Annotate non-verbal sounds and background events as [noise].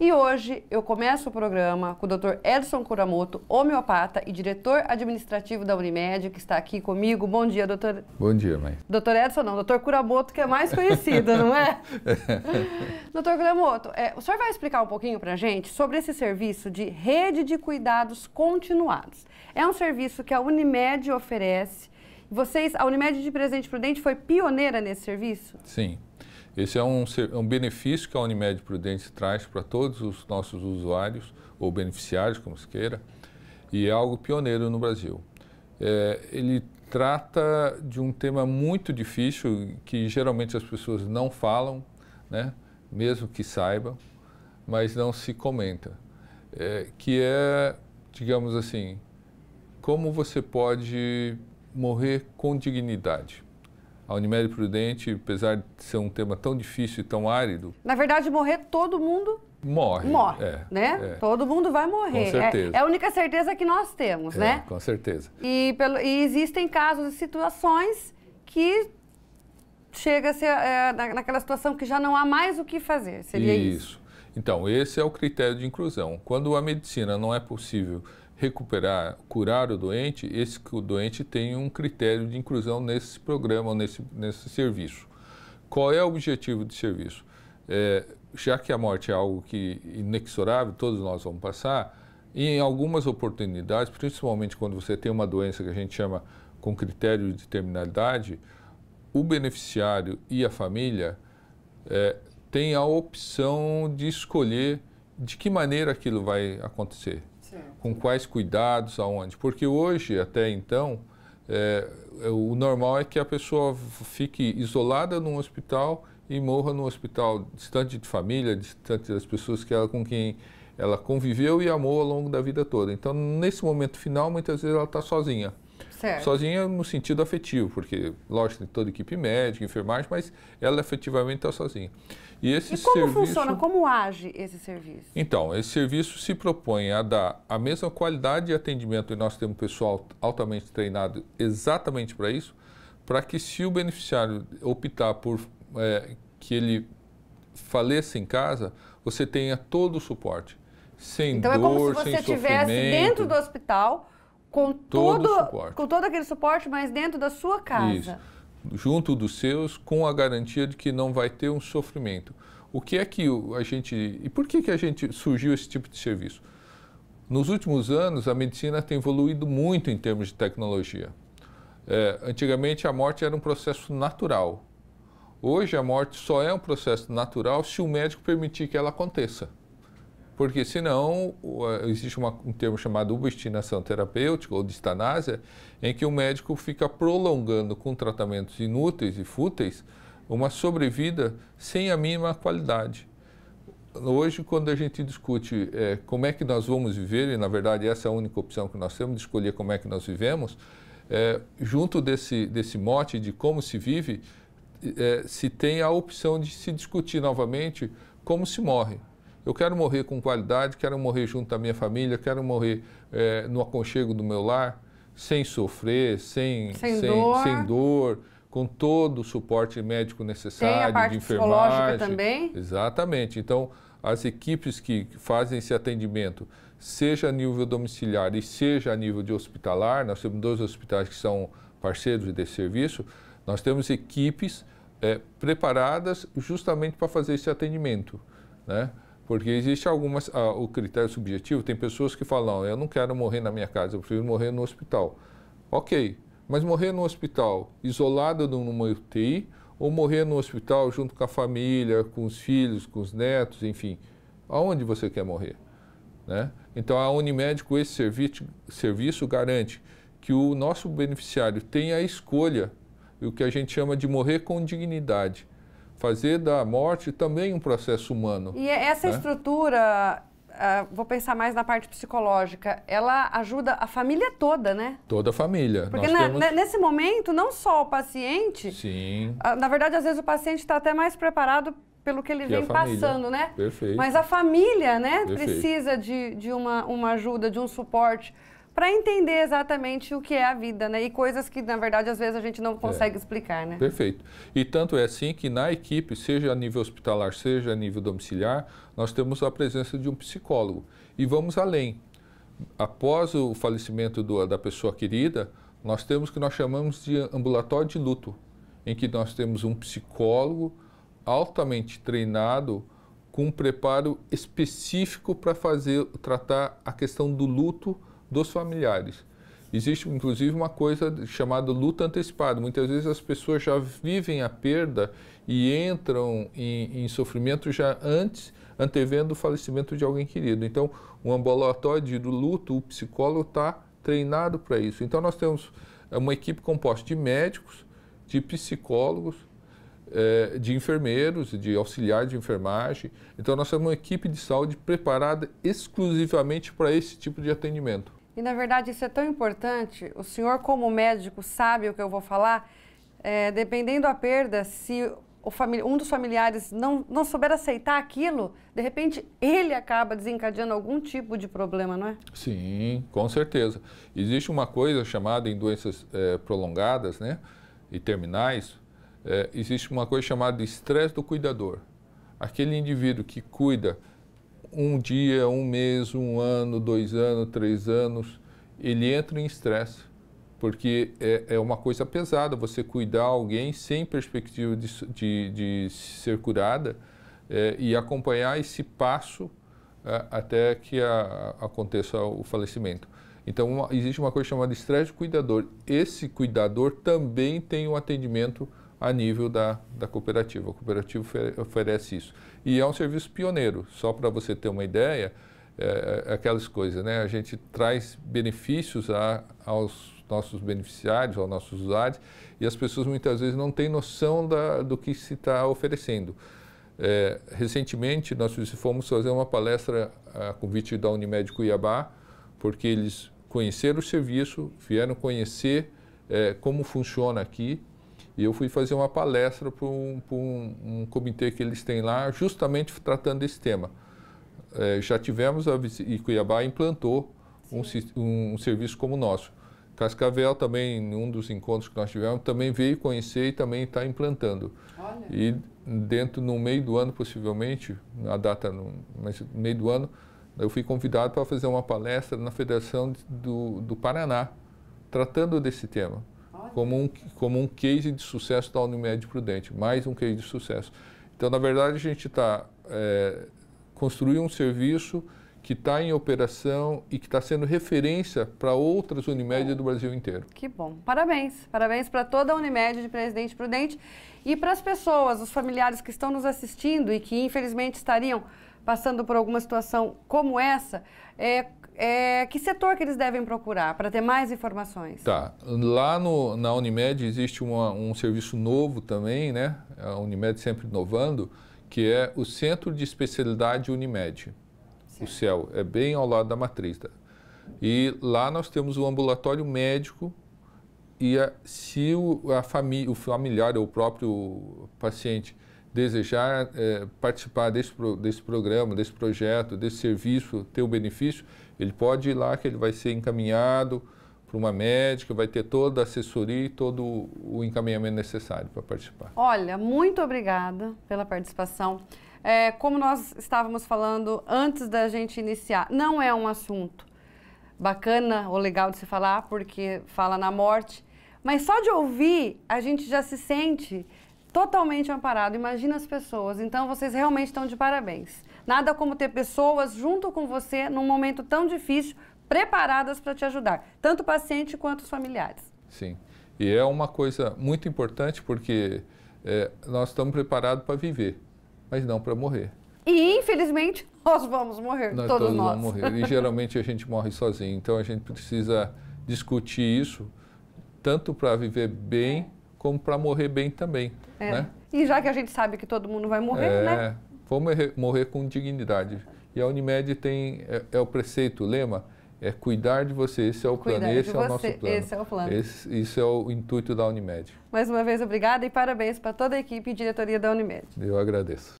E hoje eu começo o programa com o Dr. Edson Kuramoto, homeopata e diretor administrativo da Unimed, que está aqui comigo. Bom dia, doutor. Bom dia, mãe. Doutor Edson, não, doutor Kuramoto, que é mais conhecido, não é? [laughs] doutor Kuramoto, é, o senhor vai explicar um pouquinho para a gente sobre esse serviço de rede de cuidados continuados. É um serviço que a Unimed oferece. Vocês, a Unimed de Presidente Prudente foi pioneira nesse serviço? Sim. Esse é um, um benefício que a Unimed Prudente traz para todos os nossos usuários ou beneficiários, como se queira, e é algo pioneiro no Brasil. É, ele trata de um tema muito difícil que geralmente as pessoas não falam, né? mesmo que saibam, mas não se comenta, é, que é, digamos assim, como você pode morrer com dignidade a Unimed Prudente, apesar de ser um tema tão difícil e tão árido. Na verdade, morrer todo mundo morre. Morre, é, né? É. Todo mundo vai morrer. Com é, certeza. É, é, a única certeza que nós temos, é, né? Com certeza. E, pelo, e existem casos e situações que chega a ser é, naquela situação que já não há mais o que fazer. Seria isso. isso. Então, esse é o critério de inclusão. Quando a medicina não é possível recuperar, curar o doente, esse que o doente tem um critério de inclusão nesse programa, nesse, nesse serviço. Qual é o objetivo do serviço? É, já que a morte é algo que inexorável, todos nós vamos passar, e em algumas oportunidades, principalmente quando você tem uma doença que a gente chama com critério de terminalidade, o beneficiário e a família é, têm a opção de escolher de que maneira aquilo vai acontecer com quais cuidados, aonde. Porque hoje, até então, é, é, o normal é que a pessoa fique isolada num hospital e morra num hospital distante de família, distante das pessoas que ela, com quem ela conviveu e amou ao longo da vida toda. Então, nesse momento final, muitas vezes ela está sozinha. Certo. Sozinha no sentido afetivo, porque, lógico, tem toda a equipe médica, enfermagem, mas ela efetivamente está sozinha. E, esse e como serviço, funciona? Como age esse serviço? Então, esse serviço se propõe a dar a mesma qualidade de atendimento e nós temos pessoal altamente treinado exatamente para isso, para que se o beneficiário optar por é, que ele faleça em casa, você tenha todo o suporte. Sem então, dor, é como se você estivesse dentro do hospital com todo, todo com todo aquele suporte, mas dentro da sua casa. Isso. Junto dos seus, com a garantia de que não vai ter um sofrimento. O que é que a gente. E por que, que a gente surgiu esse tipo de serviço? Nos últimos anos, a medicina tem evoluído muito em termos de tecnologia. É, antigamente, a morte era um processo natural. Hoje, a morte só é um processo natural se o médico permitir que ela aconteça porque senão existe uma, um termo chamado obstinação terapêutica ou distanásia, em que o médico fica prolongando com tratamentos inúteis e fúteis uma sobrevida sem a mínima qualidade. Hoje, quando a gente discute é, como é que nós vamos viver, e na verdade essa é a única opção que nós temos, de escolher como é que nós vivemos, é, junto desse, desse mote de como se vive, é, se tem a opção de se discutir novamente como se morre. Eu quero morrer com qualidade, quero morrer junto à minha família, quero morrer é, no aconchego do meu lar, sem sofrer, sem, sem, sem dor. Sem dor com todo o suporte médico necessário, Tem a parte de enfermagem. também? Exatamente. Então, as equipes que fazem esse atendimento, seja a nível domiciliar e seja a nível de hospitalar, nós temos dois hospitais que são parceiros desse serviço, nós temos equipes é, preparadas justamente para fazer esse atendimento. Né? Porque existe algumas. Ah, o critério subjetivo, tem pessoas que falam, eu não quero morrer na minha casa, eu prefiro morrer no hospital. Ok, mas morrer no hospital, isolado numa UTI, ou morrer no hospital junto com a família, com os filhos, com os netos, enfim, aonde você quer morrer? Né? Então a Unimed, com esse serviço, serviço, garante que o nosso beneficiário tenha a escolha, o que a gente chama de morrer com dignidade fazer da morte também um processo humano. E é essa né? estrutura, uh, vou pensar mais na parte psicológica, ela ajuda a família toda, né? Toda a família. Porque na, né, temos... Né, nesse momento, não só o paciente. Sim. Uh, na verdade, às vezes o paciente está até mais preparado pelo que ele que vem passando, né? Perfeito. Mas a família, né, Perfeito. precisa de, de uma, uma ajuda, de um suporte para entender exatamente o que é a vida, né? E coisas que, na verdade, às vezes a gente não é. consegue é. explicar, né? Perfeito. E tanto é assim que na equipe, seja a nível hospitalar, seja a nível domiciliar, nós temos a presença de um psicólogo. E vamos além. Após o falecimento do, da pessoa querida, nós temos o que nós chamamos de ambulatório de luto, em que nós temos um psicólogo altamente treinado com um preparo específico para fazer tratar a questão do luto dos familiares. Existe, inclusive, uma coisa chamada luta antecipada. Muitas vezes as pessoas já vivem a perda e entram em, em sofrimento já antes, antevendo o falecimento de alguém querido. Então, o um ambulatório do luto, o psicólogo está treinado para isso. Então, nós temos é, uma equipe composta de médicos, de psicólogos, é, de enfermeiros, de auxiliares de enfermagem. Então, nós temos uma equipe de saúde preparada exclusivamente para esse tipo de atendimento. E na verdade isso é tão importante. O senhor, como médico, sabe o que eu vou falar. É, dependendo da perda, se um dos familiares não, não souber aceitar aquilo, de repente ele acaba desencadeando algum tipo de problema, não é? Sim, com certeza. Existe uma coisa chamada em doenças é, prolongadas né, e terminais, é, existe uma coisa chamada estresse do cuidador. Aquele indivíduo que cuida um dia, um mês, um ano, dois anos, três anos, ele entra em estresse, porque é, é, uma coisa pesada você cuidar alguém sem perspectiva de, de, de ser curada é, e acompanhar esse passo é, até que a, aconteça o falecimento. Então, uma, existe uma coisa chamada estresse de cuidador. Esse cuidador também tem um atendimento a nível da, da cooperativa. A cooperativa oferece isso. E é um serviço pioneiro, só para você ter uma ideia, é, é, aquelas coisas, né? A gente traz benefícios a, aos nossos beneficiários, aos nossos usuários, e as pessoas muitas vezes não têm noção da, do que se está oferecendo. É, recentemente, nós fomos fazer uma palestra a convite da Unimed Cuiabá, porque eles conheceram o serviço, vieram conhecer é, como funciona aqui, e eu fui fazer uma palestra para um, um, um, comitê que eles têm lá, justamente tratando desse tema. É, já tivemos, a, e Cuiabá implantou um, um, serviço como o nosso. Cascavel também, em um dos encontros que nós tivemos, também veio conhecer e também está implantando. Olha. E dentro, no meio do ano, possivelmente, a data, no, mas no meio do ano, eu fui convidado para fazer uma palestra na Federação do, do Paraná, tratando desse tema como um, como um case de sucesso da Unimed Prudente, mais um case de sucesso. Então, na verdade, a gente está é, construindo um serviço que está em operação e que está sendo referência para outras Unimed do Brasil inteiro. Que bom. Parabéns. Parabéns para toda a Unimed de Presidente Prudente e para as pessoas, os familiares que estão nos assistindo e que infelizmente estariam passando por alguma situação como essa. É, é, que setor que eles devem procurar para ter mais informações? Tá. Lá no, na Unimed existe uma, um serviço novo também, né? A Unimed sempre inovando, que é o Centro de Especialidade Unimed, o CEL. É bem ao lado da matriz. Tá? E lá nós temos o ambulatório médico e a, se o, a fami, o familiar ou o próprio paciente desejar é, participar desse, pro, desse programa, desse projeto, desse serviço, ter o um benefício, ele pode ir lá que ele vai ser encaminhado para uma médica, vai ter toda a assessoria e todo o encaminhamento necessário para participar. Olha, muito obrigada pela participação. É, como nós estávamos falando antes da gente iniciar, não é um assunto bacana ou legal de se falar, porque fala na morte, mas só de ouvir a gente já se sente totalmente amparado. Imagina as pessoas. Então vocês realmente estão de parabéns. Nada como ter pessoas junto com você num momento tão difícil, preparadas para te ajudar, tanto o paciente quanto os familiares. Sim. E é uma coisa muito importante porque é, nós estamos preparados para viver, mas não para morrer. E infelizmente [laughs] nós vamos morrer, nós todos, todos nós. Vamos morrer. E geralmente a gente morre sozinho. Então a gente precisa discutir isso tanto para viver bem é. como para morrer bem também. É. Né? E já que a gente sabe que todo mundo vai morrer, é, né? Vamos morrer com dignidade. E a Unimed tem, é, é o preceito, o lema, é cuidar de você. Esse é o cuidar plano, esse é o nosso plano. Esse é o plano. Esse, isso é o intuito da Unimed. Mais uma vez, obrigada e parabéns para toda a equipe e diretoria da Unimed. Eu agradeço.